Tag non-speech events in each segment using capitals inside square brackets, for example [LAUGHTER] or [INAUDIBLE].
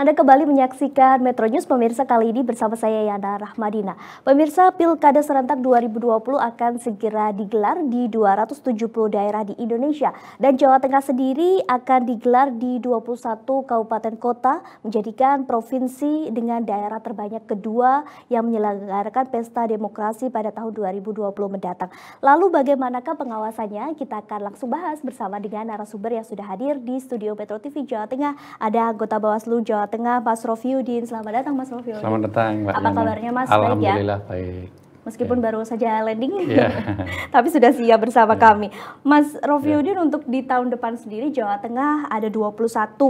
Anda kembali menyaksikan Metro News pemirsa kali ini bersama saya Yana Rahmadina. Pemirsa Pilkada serentak 2020 akan segera digelar di 270 daerah di Indonesia dan Jawa Tengah sendiri akan digelar di 21 kabupaten kota menjadikan provinsi dengan daerah terbanyak kedua yang menyelenggarakan pesta demokrasi pada tahun 2020 mendatang. Lalu bagaimanakah pengawasannya? Kita akan langsung bahas bersama dengan narasumber yang sudah hadir di studio Metro TV Jawa Tengah. Ada anggota Bawaslu Jawa Tengah, Mas Rofiudin. Selamat datang Mas Rofiudin. Selamat datang Mbak Apa kabarnya Mas? Ya? Alhamdulillah baik. Ya? baik. Meskipun ya. baru saja landing, ya. [LAUGHS] tapi sudah siap bersama ya. kami. Mas iya. Rofiudin ya. untuk di tahun depan sendiri Jawa Tengah ada 21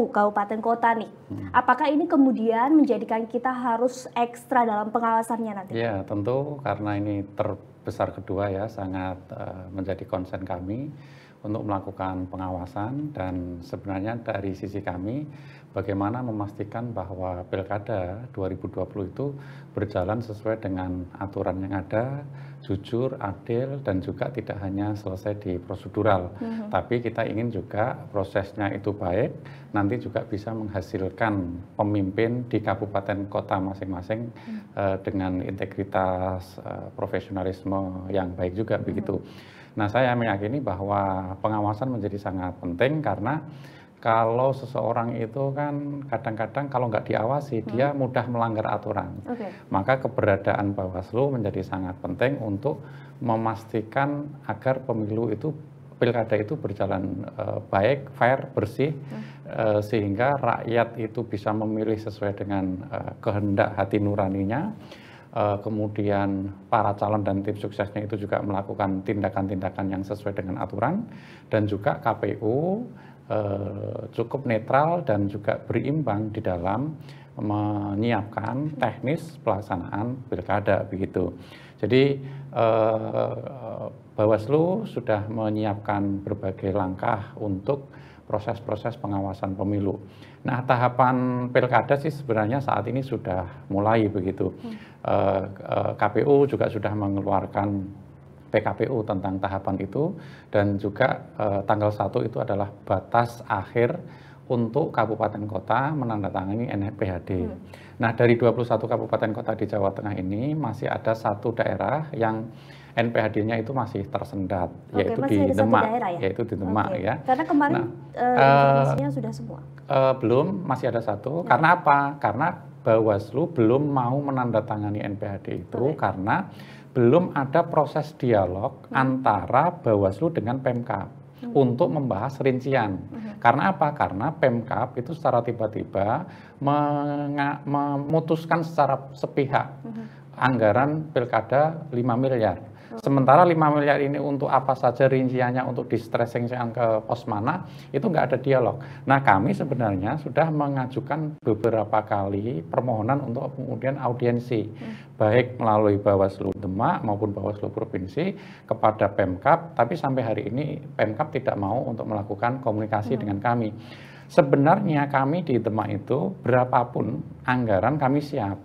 kabupaten kota nih. Hmm. Apakah ini kemudian menjadikan kita harus ekstra dalam pengawasannya nanti? Ya tentu karena ini terbesar kedua ya sangat uh, menjadi konsen kami untuk melakukan pengawasan dan sebenarnya dari sisi kami bagaimana memastikan bahwa pilkada 2020 itu berjalan sesuai dengan aturan yang ada, jujur, adil, dan juga tidak hanya selesai di prosedural. Mm -hmm. Tapi kita ingin juga prosesnya itu baik, nanti juga bisa menghasilkan pemimpin di kabupaten kota masing-masing mm -hmm. uh, dengan integritas, uh, profesionalisme yang baik juga mm -hmm. begitu. Nah, saya meyakini bahwa pengawasan menjadi sangat penting karena kalau seseorang itu kan kadang-kadang kalau nggak diawasi hmm. dia mudah melanggar aturan. Okay. Maka keberadaan Bawaslu menjadi sangat penting untuk memastikan agar pemilu itu pilkada itu berjalan uh, baik, fair, bersih, hmm. uh, sehingga rakyat itu bisa memilih sesuai dengan uh, kehendak hati nuraninya Eh, kemudian para calon dan tim suksesnya itu juga melakukan tindakan-tindakan yang sesuai dengan aturan dan juga KPU eh, cukup netral dan juga berimbang di dalam menyiapkan teknis pelaksanaan pilkada begitu. Jadi eh, Bawaslu sudah menyiapkan berbagai langkah untuk proses-proses pengawasan pemilu. Nah, tahapan pilkada sih sebenarnya saat ini sudah mulai begitu. Hmm. Uh, eh, uh, eh, KPU juga sudah mengeluarkan PKPU tentang tahapan itu dan juga uh, tanggal 1 itu adalah batas akhir untuk kabupaten kota menandatangani NPHD. Hmm. Nah, dari 21 kabupaten kota di Jawa Tengah ini masih ada satu daerah yang NPHD-nya itu masih tersendat, Oke, yaitu, masih di Demak, daerah, ya? yaitu di Demak, ya. Karena kemarin nah, uh, sudah semua. Uh, belum, masih ada satu. Ya. Karena apa? Karena Bawaslu belum mau menandatangani NPHD itu Oke. karena belum ada proses dialog hmm. antara Bawaslu dengan Pemkab hmm. untuk membahas rincian. Hmm. Karena apa? Karena Pemkab itu secara tiba-tiba memutuskan secara sepihak hmm. anggaran pilkada 5 miliar. Sementara 5 miliar ini untuk apa saja rinciannya untuk distressing ke pos mana, itu nggak ada dialog. Nah kami sebenarnya sudah mengajukan beberapa kali permohonan untuk kemudian audiensi, hmm. baik melalui Bawaslu Demak maupun Bawaslu Provinsi kepada Pemkap, tapi sampai hari ini Pemkap tidak mau untuk melakukan komunikasi hmm. dengan kami. Sebenarnya kami di Demak itu berapapun anggaran kami siap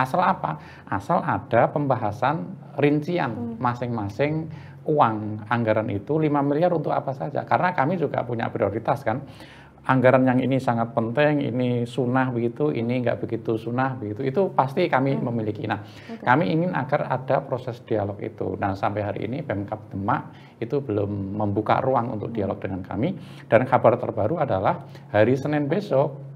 Asal apa? Asal ada pembahasan rincian hmm. masing-masing uang anggaran itu 5 miliar untuk apa saja. Karena kami juga punya prioritas kan. Anggaran yang ini sangat penting, ini sunnah begitu, ini nggak begitu sunnah begitu. Itu pasti kami hmm. memiliki. Nah, okay. kami ingin agar ada proses dialog itu. Dan nah, sampai hari ini Pemkap Demak itu belum membuka ruang untuk dialog hmm. dengan kami. Dan kabar terbaru adalah hari Senin besok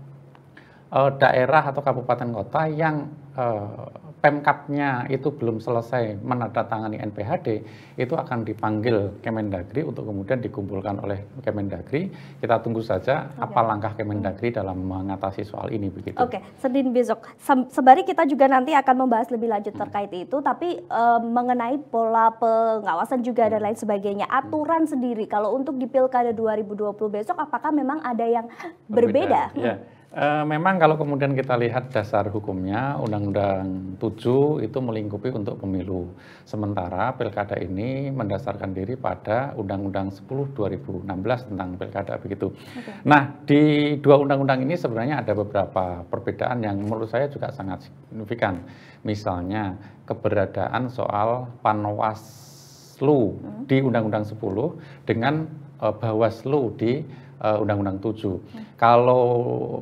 uh, daerah atau kabupaten kota yang uh, Pemkapnya itu belum selesai menandatangani NPHD, itu akan dipanggil Kemendagri untuk kemudian dikumpulkan oleh Kemendagri. Kita tunggu saja okay. apa langkah Kemendagri dalam mengatasi soal ini begitu. Oke, okay. Senin besok. Sebari kita juga nanti akan membahas lebih lanjut hmm. terkait itu, tapi e, mengenai pola pengawasan juga hmm. dan lain sebagainya, hmm. aturan hmm. sendiri kalau untuk di Pilkada 2020 besok apakah memang ada yang berbeda? berbeda? Yeah. Eh, memang kalau kemudian kita lihat dasar hukumnya, Undang-Undang 7 itu melingkupi untuk pemilu. Sementara pilkada ini mendasarkan diri pada Undang-Undang 10 2016 tentang pilkada begitu. Okay. Nah, di dua undang-undang ini sebenarnya ada beberapa perbedaan yang menurut saya juga sangat signifikan. Misalnya keberadaan soal panwaslu hmm. di Undang-Undang 10 dengan e, bawaslu di Eh, Undang-Undang uh, 7. Hmm. Kalau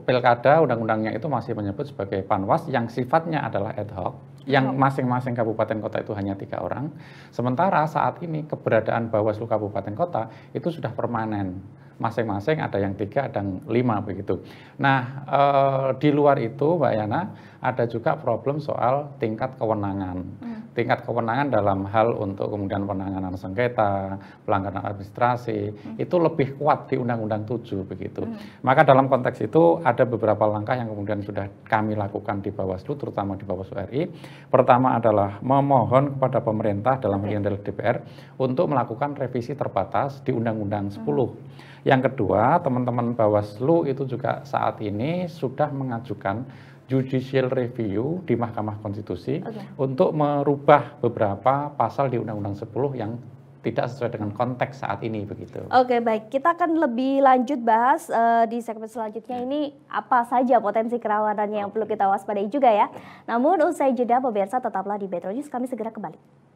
pilkada undang-undangnya itu masih menyebut sebagai panwas yang sifatnya adalah ad hoc, yang masing-masing kabupaten kota itu hanya tiga orang. Sementara saat ini keberadaan Bawaslu kabupaten kota itu sudah permanen. Masing-masing ada yang tiga, ada yang lima begitu. Nah, e, di luar itu, Mbak Yana, ada juga problem soal tingkat kewenangan. Hmm tingkat kewenangan dalam hal untuk kemudian penanganan sengketa, pelanggaran administrasi hmm. itu lebih kuat di Undang-Undang 7 begitu. Hmm. Maka dalam konteks itu ada beberapa langkah yang kemudian sudah kami lakukan di Bawaslu terutama di Bawaslu RI. Pertama adalah memohon kepada pemerintah dalam hal okay. DPR untuk melakukan revisi terbatas di Undang-Undang 10. Hmm. Yang kedua, teman-teman Bawaslu itu juga saat ini sudah mengajukan judicial review di Mahkamah Konstitusi okay. untuk merubah beberapa pasal di Undang-Undang 10 yang tidak sesuai dengan konteks saat ini begitu. Oke, baik. Kita akan lebih lanjut bahas uh, di segmen selanjutnya ini apa saja potensi kerawanannya yang perlu kita waspadai juga ya. Namun usai jeda pemirsa tetaplah di Metro News, kami segera kembali.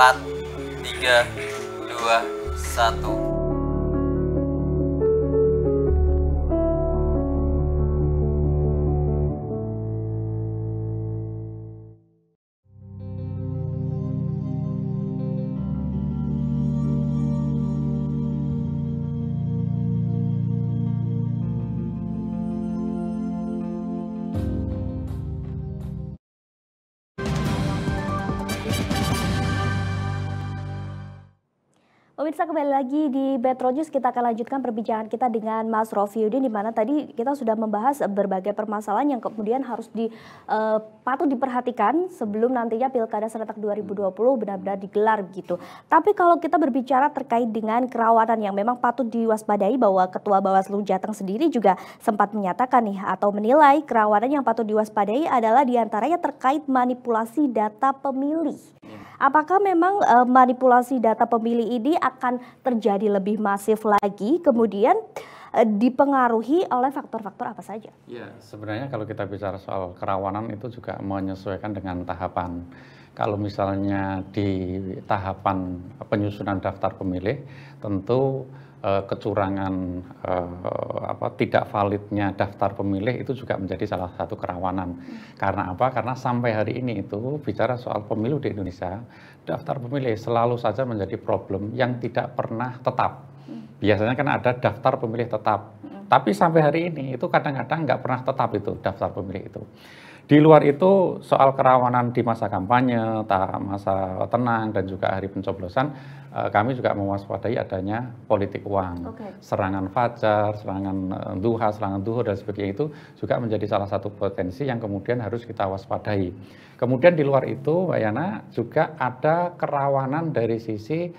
4 3 2 1 Pemirsa kembali lagi di Metro News kita akan lanjutkan perbincangan kita dengan Mas Rofi Yudin di mana tadi kita sudah membahas berbagai permasalahan yang kemudian harus di uh, patut diperhatikan sebelum nantinya Pilkada serentak 2020 benar-benar digelar begitu. Tapi kalau kita berbicara terkait dengan kerawanan yang memang patut diwaspadai bahwa Ketua Bawaslu Jateng sendiri juga sempat menyatakan nih atau menilai kerawanan yang patut diwaspadai adalah diantaranya terkait manipulasi data pemilih. Apakah memang uh, manipulasi data pemilih ini akan terjadi lebih masif lagi? Kemudian eh, dipengaruhi oleh faktor-faktor apa saja? Ya, sebenarnya kalau kita bicara soal kerawanan itu juga menyesuaikan dengan tahapan. Kalau misalnya di tahapan penyusunan daftar pemilih, tentu Eh, kecurangan uh, apa tidak validnya daftar pemilih itu juga menjadi salah satu kerawanan. Karena apa? Karena sampai hari ini itu bicara soal pemilu di Indonesia, daftar pemilih selalu saja menjadi problem yang tidak pernah tetap. Biasanya kan ada daftar pemilih tetap. Hmm. Tapi sampai hari ini itu kadang-kadang nggak pernah tetap itu daftar pemilih itu. Di luar itu soal kerawanan di masa kampanye, masa tenang dan juga hari pencoblosan, eh, kami juga mewaspadai adanya politik uang, okay. serangan fajar, serangan eh, duha, serangan duhur dan sebagainya itu juga menjadi salah satu potensi yang kemudian harus kita waspadai. Kemudian di luar itu, Mbak Yana, juga ada kerawanan dari sisi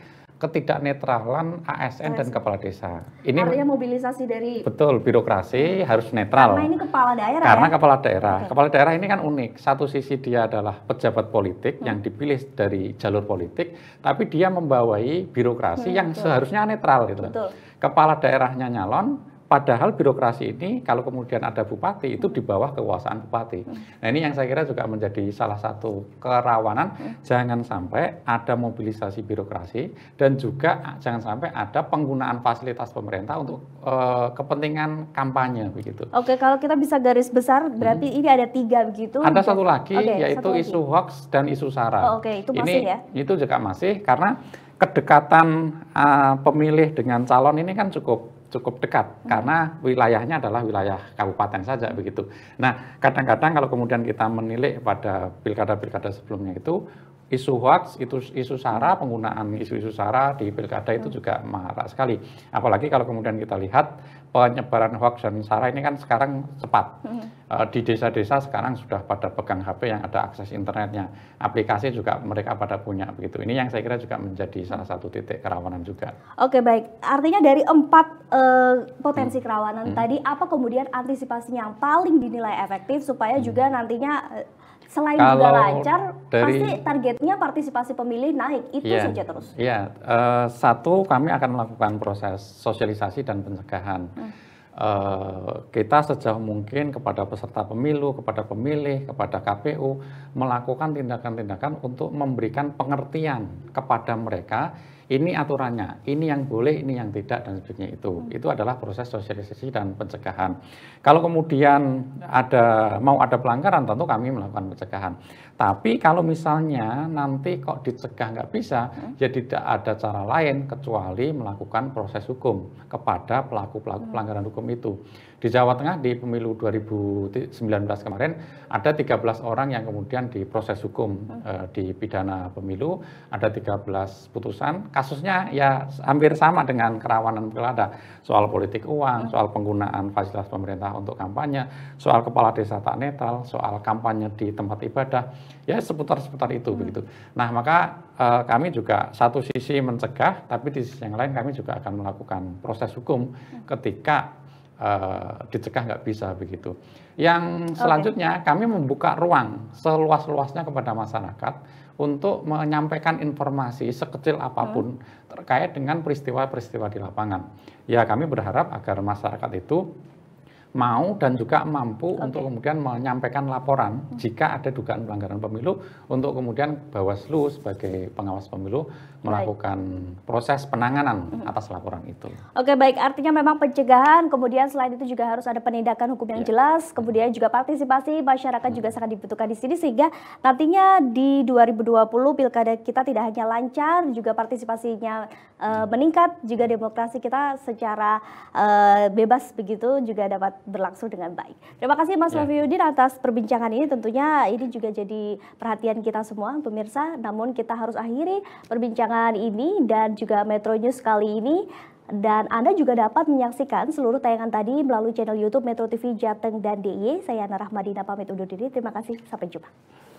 ketidaknetralan ASN, ASN dan kepala desa. Ini artinya mobilisasi dari Betul, birokrasi harus netral. Karena ini kepala daerah. Ya? Karena ya? kepala daerah. Okay. Kepala daerah ini kan unik. Satu sisi dia adalah pejabat politik hmm. yang dipilih dari jalur politik, tapi dia membawai birokrasi hmm, yang betul. seharusnya netral gitu. Betul. Kepala daerahnya nyalon, Padahal birokrasi ini kalau kemudian ada bupati itu di bawah kekuasaan bupati. Hmm. Nah ini yang saya kira juga menjadi salah satu kerawanan. Hmm. Jangan sampai ada mobilisasi birokrasi dan juga jangan sampai ada penggunaan fasilitas pemerintah untuk uh, kepentingan kampanye begitu. Oke kalau kita bisa garis besar berarti hmm. ini ada tiga begitu. Ada satu lagi Oke, yaitu satu lagi. isu hoax dan isu sara. Oh, Oke itu masih ini, ya. Itu juga masih karena kedekatan uh, pemilih dengan calon ini kan cukup cukup dekat hmm. karena wilayahnya adalah wilayah kabupaten saja begitu. Nah, kadang-kadang kalau kemudian kita menilai pada pilkada-pilkada sebelumnya itu isu hoax, itu isu sara, penggunaan isu-isu sara di pilkada itu juga marak sekali. Apalagi kalau kemudian kita lihat penyebaran hoax dan sara ini kan sekarang cepat. Hmm. Eh, di desa-desa sekarang sudah pada pegang HP yang ada akses internetnya. Aplikasi juga mereka pada punya begitu. Ini yang saya kira juga menjadi salah satu titik kerawanan juga. Oke baik, artinya dari empat uh, potensi hmm. kerawanan hmm. tadi, apa kemudian antisipasinya yang paling dinilai efektif supaya hmm. juga nantinya eh, selain Kalau juga lancar, dari, pasti target baiknya partisipasi pemilih naik itu yeah. saja terus. Iya, yeah. uh, satu kami akan melakukan proses sosialisasi dan pencegahan. Hmm. Uh, kita sejauh mungkin kepada peserta pemilu, kepada pemilih, kepada KPU melakukan tindakan-tindakan untuk memberikan pengertian kepada mereka ini aturannya, ini yang boleh, ini yang tidak dan sebagainya itu. Hmm. Itu adalah proses sosialisasi dan pencegahan. Kalau kemudian ada mau ada pelanggaran tentu kami melakukan pencegahan. Tapi kalau misalnya nanti kok dicegah nggak bisa, hmm. ya tidak ada cara lain kecuali melakukan proses hukum kepada pelaku-pelaku hmm. pelanggaran hukum itu. Di Jawa Tengah di pemilu 2019 kemarin ada 13 orang yang kemudian diproses hukum hmm. eh, di pidana pemilu, ada 13 putusan. Kasusnya ya hampir sama dengan kerawanan pilkada, soal politik uang, hmm. soal penggunaan fasilitas pemerintah untuk kampanye, soal kepala desa tak netral, soal kampanye di tempat ibadah ya seputar-seputar itu hmm. begitu. Nah maka e, kami juga satu sisi mencegah, tapi di sisi yang lain kami juga akan melakukan proses hukum hmm. ketika e, dicegah nggak bisa begitu. Yang selanjutnya okay. kami membuka ruang seluas-luasnya kepada masyarakat untuk menyampaikan informasi sekecil apapun hmm. terkait dengan peristiwa-peristiwa di lapangan. Ya kami berharap agar masyarakat itu mau dan juga mampu okay. untuk kemudian menyampaikan laporan hmm. jika ada dugaan pelanggaran pemilu untuk kemudian Bawaslu sebagai pengawas pemilu melakukan baik. proses penanganan hmm. atas laporan itu. Oke okay, baik artinya memang pencegahan kemudian selain itu juga harus ada penindakan hukum yang yeah. jelas hmm. kemudian juga partisipasi masyarakat hmm. juga sangat dibutuhkan di sini sehingga nantinya di 2020 pilkada kita tidak hanya lancar juga partisipasinya uh, meningkat juga demokrasi kita secara uh, bebas begitu juga dapat berlangsung dengan baik. Terima kasih Mas yeah. Ya. Raffi atas perbincangan ini. Tentunya ini juga jadi perhatian kita semua pemirsa. Namun kita harus akhiri perbincangan ini dan juga Metro News kali ini. Dan Anda juga dapat menyaksikan seluruh tayangan tadi melalui channel YouTube Metro TV Jateng dan DIY. Saya Ana Rahmadina pamit undur diri. Terima kasih. Sampai jumpa.